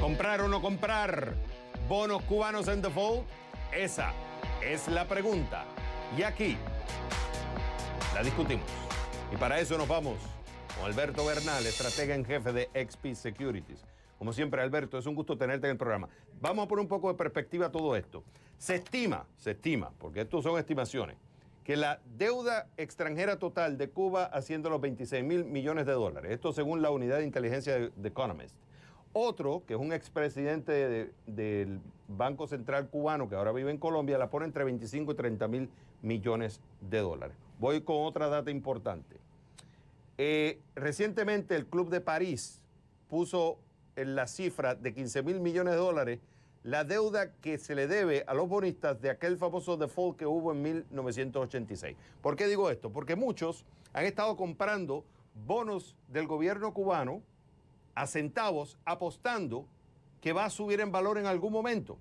¿Comprar o no comprar bonos cubanos en default? Esa es la pregunta. Y aquí la discutimos. Y para eso nos vamos con Alberto Bernal, estratega en jefe de XP Securities. Como siempre, Alberto, es un gusto tenerte en el programa. Vamos a poner un poco de perspectiva a todo esto. Se estima, se estima, porque esto son estimaciones, que la deuda extranjera total de Cuba haciendo los 26 mil millones de dólares, esto según la unidad de inteligencia de The Economist, otro, que es un expresidente del Banco Central cubano que ahora vive en Colombia, la pone entre 25 y 30 mil millones de dólares. Voy con otra data importante. Eh, recientemente el Club de París puso en la cifra de 15 mil millones de dólares la deuda que se le debe a los bonistas de aquel famoso default que hubo en 1986. ¿Por qué digo esto? Porque muchos han estado comprando bonos del gobierno cubano a centavos apostando que va a subir en valor en algún momento.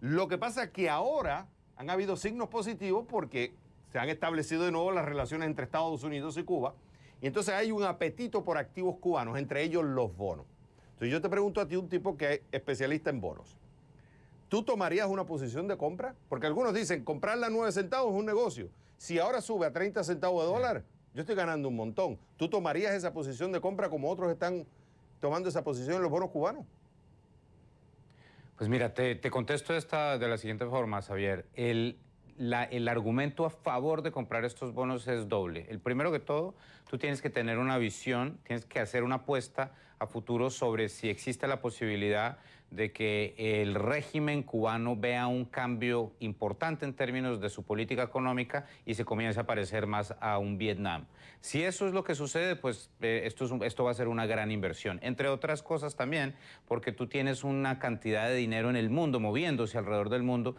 Lo que pasa es que ahora han habido signos positivos porque se han establecido de nuevo las relaciones entre Estados Unidos y Cuba. Y entonces hay un apetito por activos cubanos, entre ellos los bonos. Entonces yo te pregunto a ti, un tipo que es especialista en bonos, ¿tú tomarías una posición de compra? Porque algunos dicen, comprarla a 9 centavos es un negocio. Si ahora sube a 30 centavos de dólar, yo estoy ganando un montón. ¿Tú tomarías esa posición de compra como otros están tomando esa posición en los bonos cubanos? Pues mira, te, contesto esta de la siguiente forma, Javier. El, el argumento a favor de comprar estos bonos es doble. El primero que todo, tú tienes que tener una visión, tienes que hacer una apuesta a futuro sobre si existe la posibilidad de que el régimen cubano vea un cambio importante en términos de su política económica y se comience a parecer más a un Vietnam. Si eso es lo que sucede, pues eh, esto, es esto va a ser una gran inversión. Entre otras cosas también, porque tú tienes una cantidad de dinero en el mundo, moviéndose alrededor del mundo.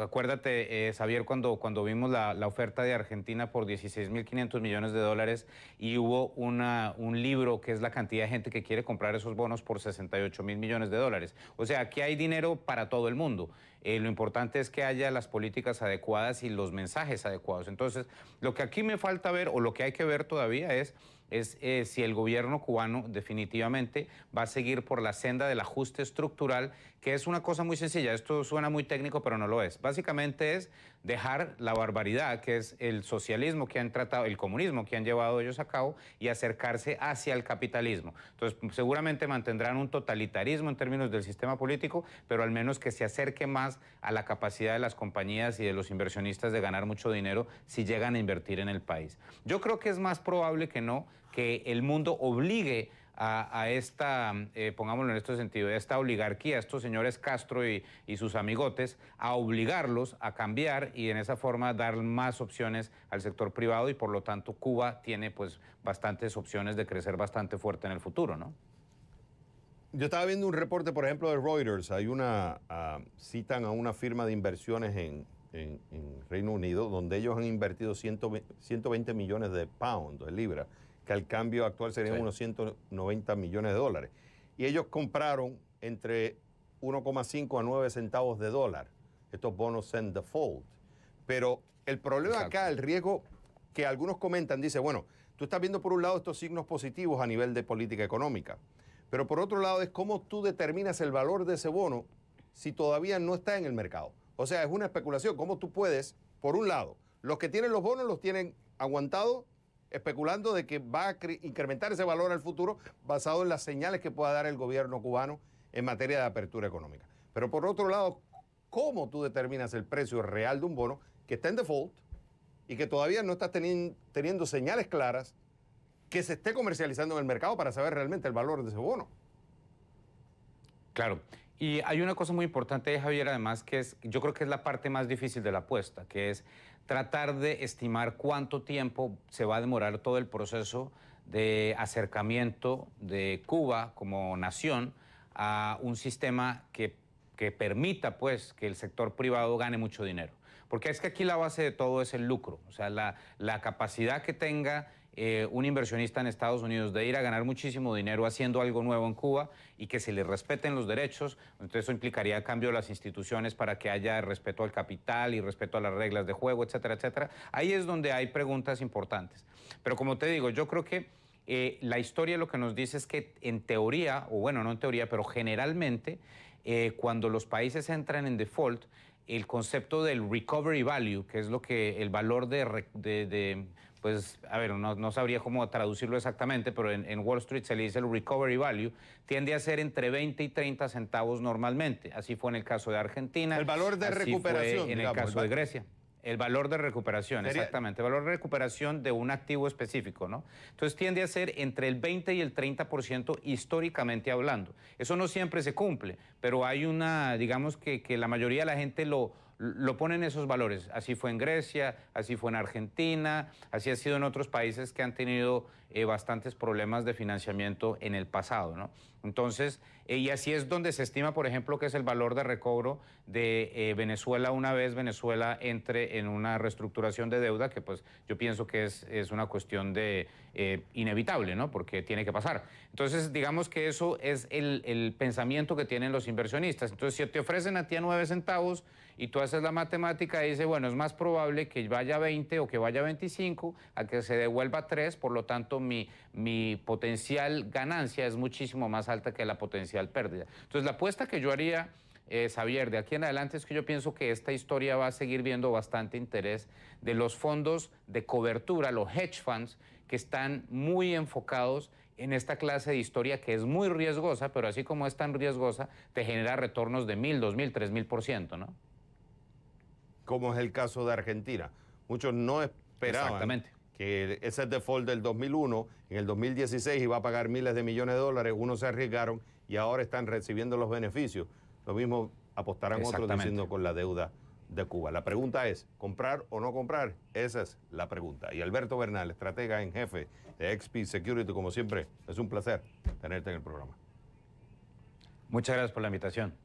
acuérdate, eh, Xavier, cuando, cuando vimos la, oferta de Argentina por 16.500 millones de dólares y hubo una, un libro que es la cantidad de gente que quiere comprar esos bonos por 68 mil millones de dólares. O sea, aquí hay dinero para todo el mundo. Eh, lo importante es que haya las políticas adecuadas y los mensajes adecuados. Entonces, lo que aquí me falta ver o lo que hay que ver todavía es es eh, si el gobierno cubano definitivamente va a seguir por la senda del ajuste estructural, que es una cosa muy sencilla. Esto suena muy técnico, pero no lo es. Básicamente es dejar la barbaridad, que es el socialismo que han tratado, el comunismo que han llevado ellos a cabo, y acercarse hacia el capitalismo. Entonces, seguramente mantendrán un totalitarismo en términos del sistema político, pero al menos que se acerque más a la capacidad de las compañías y de los inversionistas de ganar mucho dinero si llegan a invertir en el país. Yo creo que es más probable que no, que el mundo obligue a, esta, eh, pongámoslo en este sentido, a esta oligarquía, a estos señores Castro y, y, sus amigotes, a obligarlos a cambiar y en esa forma dar más opciones al sector privado y por lo tanto Cuba tiene pues bastantes opciones de crecer bastante fuerte en el futuro, ¿no? yo estaba viendo un reporte, por ejemplo, de Reuters. Hay una. Ah, citan a una firma de inversiones en, Reino Unido donde ellos han invertido 120 millones de pounds, de libras, que al cambio actual serían unos 190 millones de dólares. Y ellos compraron entre 1,5 a 9 centavos de dólar estos bonos en default. Pero el problema acá, el riesgo que algunos comentan, dice, bueno, tú estás viendo por un lado estos signos positivos a nivel de política económica, pero por otro lado es cómo tú determinas el valor de ese bono si todavía no está en el mercado. O sea, es una especulación. ¿Cómo tú puedes, por un lado, los que tienen los bonos los tienen aguantados, especulando de que va a incrementar ese valor al futuro basado en las señales que pueda dar el gobierno cubano en materia de apertura económica. Pero por otro lado, ¿cómo tú determinas el precio real de un bono que está en default y que todavía no está teniendo señales claras que se esté comercializando en el mercado para saber realmente el valor de ese bono. Claro. Y hay una cosa muy importante, Javier, además, que es, yo creo que es la parte más difícil de la apuesta, que es tratar de estimar cuánto tiempo se va a demorar todo el proceso de acercamiento de Cuba como nación a un sistema que, que permita pues, que el sector privado gane mucho dinero. Porque es que aquí la base de todo es el lucro, o sea, la, la capacidad que tenga eh, un inversionista en Estados Unidos, de ir a ganar muchísimo dinero haciendo algo nuevo en Cuba y que se le respeten los derechos. Entonces eso implicaría cambio de las instituciones para que haya respeto al capital y respeto a las reglas de juego, etcétera, etcétera. Ahí es donde hay preguntas importantes. Pero como te digo, yo creo que eh, la historia lo que nos dice es que en teoría, o bueno, no en teoría, pero generalmente, eh, cuando los países entran en default, el concepto del recovery value, que es lo que el valor de, pues, a ver, no, sabría cómo traducirlo exactamente, pero en, Wall Street se le dice el recovery value, tiende a ser entre 20 y 30 centavos normalmente. Así fue en el caso de Argentina. El valor de recuperación. en el caso de Grecia. El valor de recuperación, exactamente. El valor de recuperación de un activo específico, ¿no? Entonces tiende a ser entre el 20 y el 30% históricamente hablando. Eso no siempre se cumple, pero hay una, digamos que, que la mayoría de la gente lo, lo ponen esos valores. Así fue en Grecia, así fue en Argentina, así ha sido en otros países que han tenido eh, bastantes problemas de financiamiento en el pasado, ¿no? Entonces, eh, y así es donde se estima, por ejemplo, que es el valor de recobro de eh, Venezuela una vez Venezuela entre en una reestructuración de deuda, que pues yo pienso que es, es una cuestión de inevitable, ¿no? Porque tiene que pasar. Entonces, digamos que eso es el, el pensamiento que tienen los inversionistas. Entonces, si te ofrecen a ti a nueve centavos, y tú haces la matemática y dices, bueno, es más probable que vaya 20 o que vaya 25 a que se devuelva 3, por lo tanto mi, potencial ganancia es muchísimo más alta que la potencial pérdida. Entonces la apuesta que yo haría... Eh, Xavier, de aquí en adelante es que yo pienso que esta historia va a seguir viendo bastante interés de los fondos de cobertura, los hedge funds, que están muy enfocados en esta clase de historia que es muy riesgosa, pero así como es tan riesgosa, te genera retornos de mil, dos mil, tres mil por ciento, ¿no? como es el caso de Argentina. Muchos no esperaban que ese default del 2001, en el 2016 iba a pagar miles de millones de dólares, unos se arriesgaron y ahora están recibiendo los beneficios. Lo mismo apostarán otros diciendo con la deuda de Cuba. La pregunta es, ¿comprar o no comprar? Esa es la pregunta. Y Alberto Bernal, estratega en jefe de XP Security, como siempre, es un placer tenerte en el programa. Muchas gracias por la invitación.